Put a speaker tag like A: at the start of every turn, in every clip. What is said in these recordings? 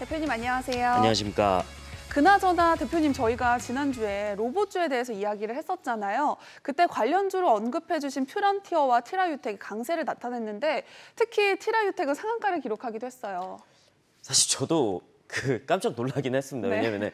A: 대표님 안녕하세요.
B: 안녕하십니까.
A: 그나저나 대표님 저희가 지난주에 로봇주에 대해서 이야기를 했었잖아요. 그때 관련주로 언급해주신 퓨런티어와 티라유텍이 강세를 나타냈는데 특히 티라유텍은 상한가를 기록하기도 했어요.
B: 사실 저도 그 깜짝 놀라긴 했습니다. 네. 왜냐면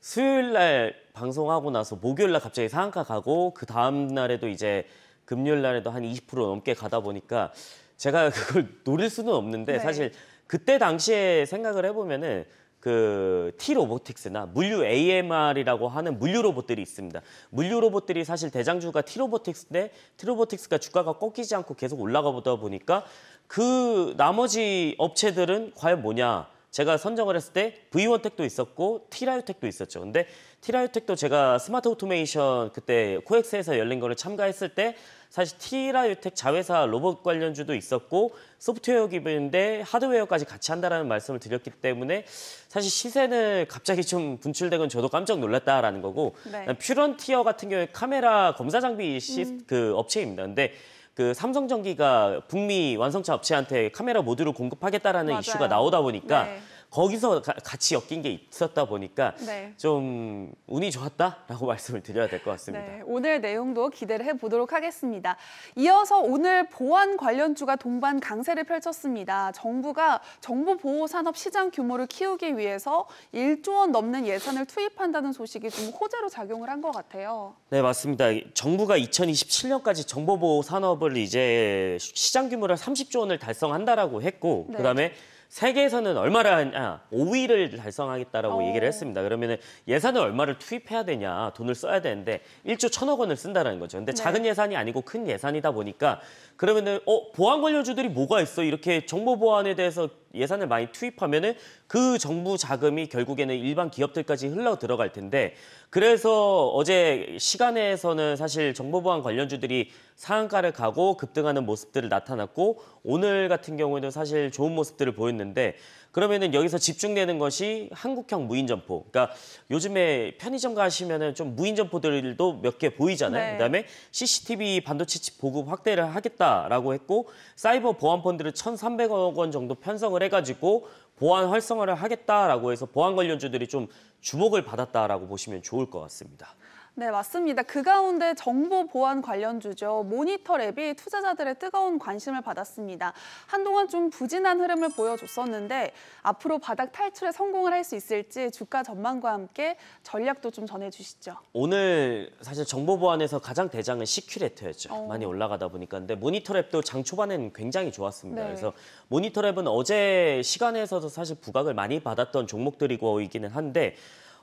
B: 수요일 날 방송하고 나서 목요일 날 갑자기 상한가 가고 그 다음 날에도 이제 금요일 날에도 한 20% 넘게 가다 보니까 제가 그걸 노릴 수는 없는데 네. 사실 그때 당시에 생각을 해보면은 그 T 로보틱스나 물류 AMR이라고 하는 물류 로봇들이 있습니다. 물류 로봇들이 사실 대장주가 T 로보틱스인데 T 로보틱스가 주가가 꺾이지 않고 계속 올라가 보다 보니까 그 나머지 업체들은 과연 뭐냐? 제가 선정을 했을 때 V1 텍도 있었고 티라유 택도 있었죠. 근데 티라유 택도 제가 스마트 오토메이션 그때 코엑스에서 열린 거를 참가했을 때 사실 티라유텍 자회사 로봇 관련주도 있었고 소프트웨어 기업인데 하드웨어까지 같이 한다라는 말씀을 드렸기 때문에 사실 시세는 갑자기 좀분출된건 저도 깜짝 놀랐다라는 거고 네. 퓨런티어 같은 경우에 카메라 검사 장비 시, 음. 그 업체입니다. 근데 그 삼성전기가 북미 완성차 업체한테 카메라 모듈을 공급하겠다라는 맞아요. 이슈가 나오다 보니까 네. 거기서 가, 같이 엮인 게 있었다 보니까 네. 좀 운이 좋았다라고 말씀을
A: 드려야 될 것 같습니다. 네, 오늘 내용도 기대를 해보도록 하겠습니다. 이어서 오늘 보안 관련주가 동반 강세를 펼쳤습니다. 정부가 정보보호산업 시장 규모를 키우기 위해서 1조 원 넘는 예산을 투입한다는 소식이 좀 호재로 작용을 한 것 같아요.
B: 네, 맞습니다. 정부가 2027년까지 정보보호 산업을 이제 시장 규모를 30조 원을 달성한다라고 했고 네. 그다음에 세계에서는 얼마를 하냐, 아, 5위를 달성하겠다라고 오. 어. 얘기를 했습니다. 그러면 예산을 얼마를 투입해야 되냐, 돈을 써야 되는데 1조 천억 원을 쓴다라는 거죠. 근데 네. 작은 예산이 아니고 큰 예산이다 보니까 그러면은 어 보안 관료주들이 뭐가 있어 이렇게 정보 보안에 대해서 예산을 많이 투입하면은 그 정부 자금이 결국에는 일반 기업들까지 흘러 들어갈 텐데 그래서 어제 시간에서는 사실 정보보안 관련주들이 상한가를 가고 급등하는 모습들을 나타났고 오늘 같은 경우에는 사실 좋은 모습들을 보였는데 그러면은 여기서 집중되는 것이 한국형 무인점포. 그러니까 요즘에 편의점 가시면은 좀 무인점포들도 몇 개 보이잖아요. 네. 그다음에 CCTV 반도체 칩 보급 확대를 하겠다라고 했고 사이버 보안 펀드를 1,300억 원 정도 편성을 해가지고 보안 활성화를 하겠다라고 해서 보안 관련주들이 좀 주목을 받았다라고 보시면 좋을 것 같습니다.
A: 네, 맞습니다. 그 가운데 정보 보안 관련주죠. 모니터 랩이 투자자들의 뜨거운 관심을 받았습니다. 한동안 좀 부진한 흐름을 보여줬었는데 앞으로 바닥 탈출에 성공을 할 수 있을지 주가 전망과 함께 전략도 좀 전해주시죠.
B: 오늘 사실 정보 보안에서 가장 대장은 시큐레터였죠. 어... 많이 올라가다 보니까. 근데 모니터 랩도 장 초반에는 굉장히 좋았습니다. 네. 그래서 모니터 랩은 어제 시간에서도 사실 부각을 많이 받았던 종목들이고 이기는 한데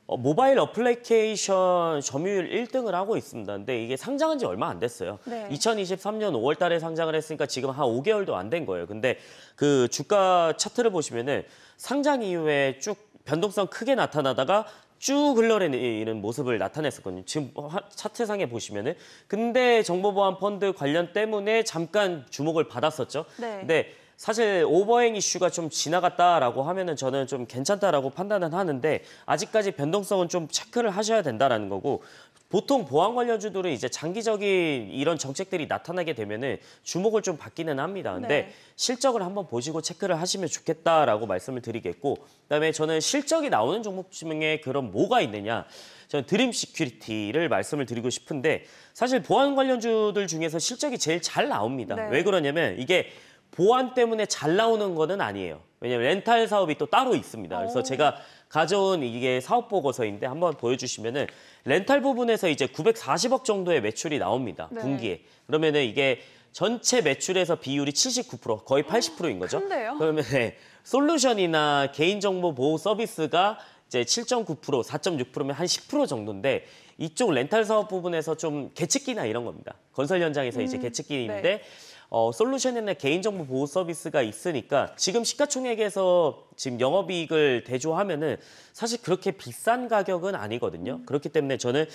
B: 어, 모바일 어플리케이션 점유율 1등을 하고 있습니다. 근데 이게 상장한 지 얼마 안 됐어요. 네. 2023년 5월 달에 상장을 했으니까 지금 한 5개월도 안 된 거예요. 근데 그 주가 차트를 보시면은 상장 이후에 쭉 변동성 크게 나타나다가 쭉 흘러내리는 모습을 나타냈었거든요. 지금 차트상에 보시면은 근데 정보보안 펀드 관련 때문에 잠깐 주목을 받았었죠. 네. 근데 사실 오버행 이슈가 좀 지나갔다라고 하면은 저는 좀 괜찮다라고 판단은 하는데 아직까지 변동성은 좀 체크를 하셔야 된다라는 거고 보통 보안 관련주들은 이제 장기적인 이런 정책들이 나타나게 되면은 주목을 좀 받기는 합니다. 근데 네. 실적을 한번 보시고 체크를 하시면 좋겠다라고 말씀을 드리겠고 그다음에 저는 실적이 나오는 종목 중에 그런 뭐가 있느냐. 저는 드림 시큐리티를 말씀을 드리고 싶은데 사실 보안 관련주들 중에서 실적이 제일 잘 나옵니다. 네. 왜 그러냐면 이게 보안 때문에 잘 나오는 거는 아니에요. 왜냐면 렌탈 사업이 또 따로 있습니다. 그래서 오. 어. 제가 가져온 이게 사업 보고서인데 한번 보여주시면은 렌탈 부분에서 이제 940억 정도의 매출이 나옵니다. 네. 분기에. 그러면은 이게 전체 매출에서 비율이 79% 거의 80%인 거죠. 어, 큰데요? 그러면 네, 솔루션이나 개인정보 보호 서비스가 이제 7.9% 4.6%면 한 10% 정도인데 이쪽 렌탈 사업 부분에서 좀 개측기나 이런 겁니다. 건설 현장에서 음, 이제 개측기인데 네. 어, 솔루션이나 개인정보 보호 서비스가 있으니까 지금 시가총액에서 지금 영업이익을 대조하면은 사실 그렇게 비싼 가격은 아니거든요. 음. 그렇기 때문에 저는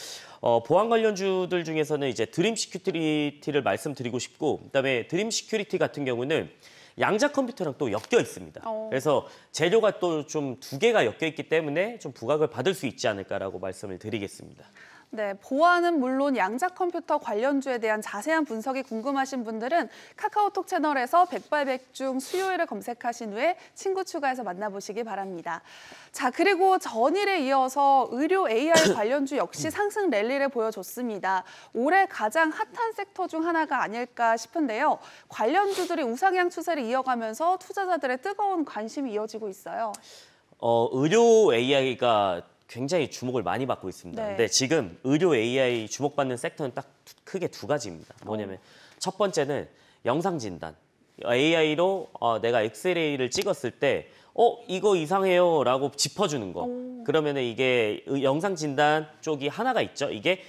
B: 어, 보안 관련주들 중에서는 이제 드림 시큐리티를 말씀드리고 싶고 그다음에 드림 시큐리티 같은 경우는 양자 컴퓨터랑 또 엮여 있습니다. 어. 그래서 재료가 또 좀 두 개가 엮여 있기 때문에 좀 부각을 받을 수 있지 않을까라고 말씀을 드리겠습니다.
A: 네, 보안은 물론 양자 컴퓨터 관련주에 대한 자세한 분석이 궁금하신 분들은 카카오톡 채널에서 백발백중 수요일에 검색하신 후에 친구 추가해서 만나보시기 바랍니다. 자, 그리고 전일에 이어서 의료 AI 관련주 역시 상승 랠리를 보여줬습니다. 올해 가장 핫한 섹터 중 하나가 아닐까 싶은데요. 관련주들이 우상향 추세를 이어가면서 투자자들의 뜨거운 관심이 이어지고 있어요.
B: 어, 의료 AI가 굉장히 주목을 많이 받고 있습니다. 네. 근데 지금 의료 AI 주목받는 섹터는 딱 크게 두 가지입니다. 뭐냐면 어. 첫 번째는 영상 진단. AI로 어, 내가 엑스레이를 찍었을 때 어, 이거 이상해요 라고 짚어주는 거. 오. 그러면은 이게 영상 진단 쪽이 하나가 있죠. 이게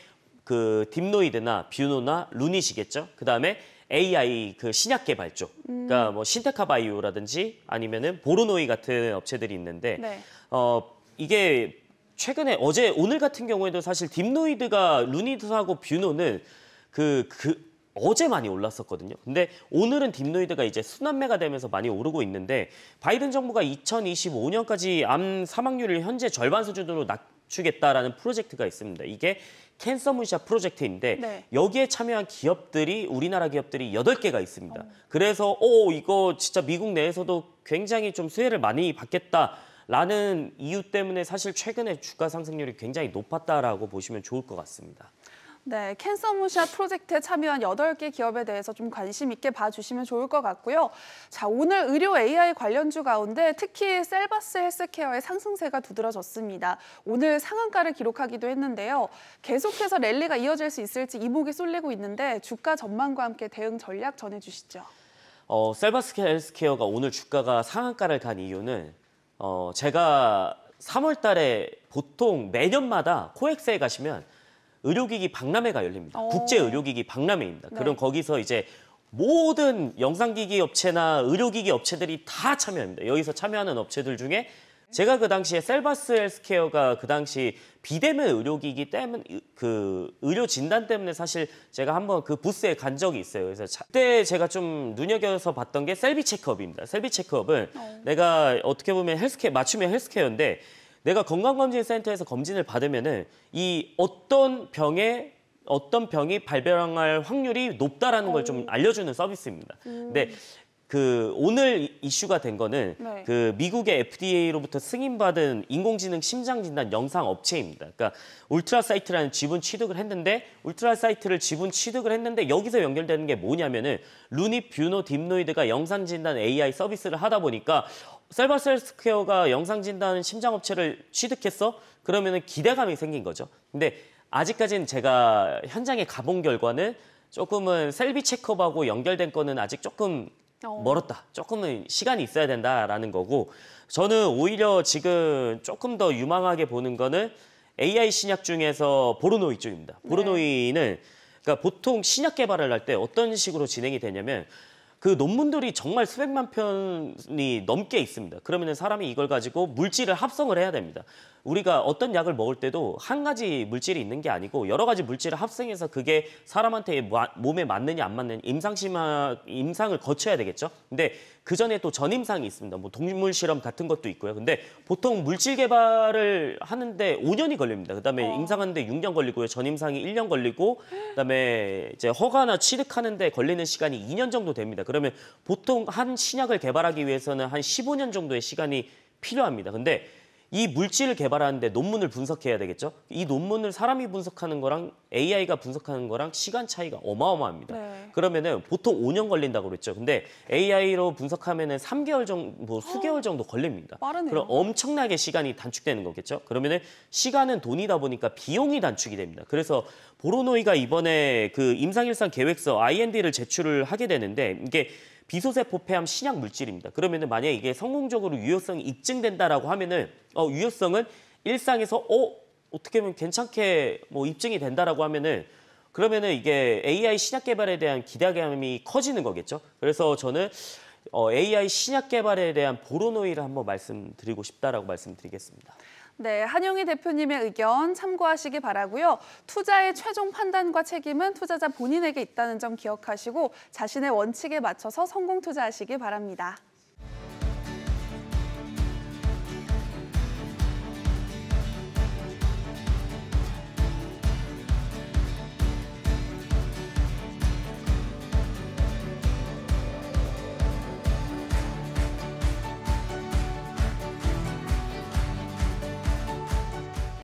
B: 그 딥노이드나 뷰노나 루닛이겠죠. 그 다음에 AI 그 신약 개발 쪽, 음. 그러니까 뭐 신테카 바이오라든지 아니면은 보로노이 같은 업체들이 있는데 네. 어 이게 최근에 어제 오늘 같은 경우에도 사실 딥노이드가 루니드하고 뷰노는 그, 그 어제 많이 올랐었거든요. 근데 오늘은 딥노이드가 이제 순환매가 되면서 많이 오르고 있는데 바이든 정부가 2025년까지 암 사망률을 현재 절반 수준으로 낮추겠다라는 프로젝트가 있습니다. 이게 캔서 문샷 프로젝트인데 네. 여기에 참여한 기업들이 우리나라 기업들이 8 개가 있습니다. 그래서 오 이거 진짜 미국 내에서도 굉장히 좀 수혜를 많이 받겠다. 라는 이유 때문에 사실 최근에 주가 상승률이 굉장히 높았다라고 보시면 좋을 것 같습니다.
A: 네, 캔서 무샤 프로젝트에 참여한 8개 기업에 대해서 좀 관심 있게 봐주시면 좋을 것 같고요. 자, 오늘 의료 AI 관련주 가운데 특히 셀바스 헬스케어의 상승세가 두드러졌습니다. 오늘 상한가를 기록하기도 했는데요. 계속해서 랠리가 이어질 수 있을지 이목이 쏠리고 있는데 주가 전망과 함께 대응 전략 전해주시죠.
B: 어, 셀바스 헬스케어가 오늘 주가가 상한가를 간 이유는 어, 제가 3월 달에 보통 매년마다 코엑스에 가시면 의료기기 박람회가 열립니다. 오. 국제 의료기기 박람회입니다. 네. 그럼 거기서 이제 모든 영상기기 업체나 의료기기 업체들이 다 참여합니다. 여기서 참여하는 업체들 중에 제가 그 당시에 셀바스 헬스케어가 그 당시 비대면 의료기기 때문에 그 의료 진단 때문에 사실 제가 한번 그 부스에 간 적이 있어요. 그래서 그때 제가 좀 눈여겨서 봤던 게 셀비 체크업입니다. 셀비 체크업은 어. 내가 어떻게 보면 헬스케어 맞춤형 헬스케어인데 내가 건강검진센터에서 검진을 받으면은 이 어떤 병에 어떤 병이 발병할 확률이 높다라는 걸 좀 알려주는 서비스입니다. 음. 근데 그 오늘 이슈가 된 거는 네. 그 미국의 FDA로부터 승인받은 인공지능 심장 진단 영상 업체입니다. 그러니까 울트라 사이트라는 지분 취득을 했는데 울트라 사이트를 지분 취득을 했는데 여기서 연결되는 게 뭐냐면은 루니 뷰노 딥노이드가 영상 진단 AI 서비스를 하다 보니까 셀바셀스퀘어가 영상 진단 심장 업체를 취득했어? 그러면은 기대감이 생긴 거죠. 근데 아직까지는 제가 현장에 가본 결과는 조금은 셀비 체크업하고 연결된 거는 아직 조금 어. 멀었다. 조금은 시간이 있어야 된다라는 거고 저는 오히려 지금 조금 더 유망하게 보는 거는 AI 신약 중에서 보르노이 쪽입니다. 보르노이는 네. 그러니까 보통 신약 개발을 할 때 어떤 식으로 진행이 되냐면 그 논문들이 정말 수백만 편이 넘게 있습니다. 그러면 사람이 이걸 가지고 물질을 합성을 해야 됩니다. 우리가 어떤 약을 먹을 때도 한 가지 물질이 있는 게 아니고 여러 가지 물질을 합성해서 그게 사람한테 몸에 맞느냐 안 맞느냐 임상심화 임상을 거쳐야 되겠죠. 근데 그 전에 또 전임상이 있습니다. 뭐 동물 실험 같은 것도 있고요. 근데 보통 물질 개발을 하는데 5년이 걸립니다. 그다음에 어. 임상하는데 6년 걸리고요. 전임상이 1년 걸리고 그다음에 이제 허가나 취득하는데 걸리는 시간이 2년 정도 됩니다. 그러면 보통 한 신약을 개발하기 위해서는 한 15년 정도의 시간이 필요합니다. 근데 이 물질을 개발하는데 논문을 분석해야 되겠죠? 이 논문을 사람이 분석하는 거랑 AI가 분석하는 거랑 시간 차이가 어마어마합니다. 네. 그러면은 보통 5년 걸린다고 그랬죠. 근데 AI로 분석하면은 3개월 정도, 뭐 수개월 아, 정도 걸립니다. 빠르네요. 그럼 엄청나게 시간이 단축되는 거겠죠? 그러면은 시간은 돈이다 보니까 비용이 단축이 됩니다. 그래서 보로노이가 이번에 그 임상일상 계획서 IND를 제출을 하게 되는데 이게 비소세포폐암 신약 물질입니다. 그러면은 만약에 이게 성공적으로 유효성이 입증된다라고 하면은 어, 유효성은 일상에서 어 어떻게 보면 괜찮게 뭐 입증이 된다라고 하면은 그러면은 이게 AI 신약 개발에 대한 기대감이 커지는 거겠죠. 그래서 저는 어, AI 신약 개발에 대한 보로노이를 한번 말씀드리고 싶다라고 말씀드리겠습니다.
A: 네, 한용희 대표님의 의견 참고하시기 바라고요. 투자의 최종 판단과 책임은 투자자 본인에게 있다는 점 기억하시고 자신의 원칙에 맞춰서 성공 투자하시기 바랍니다.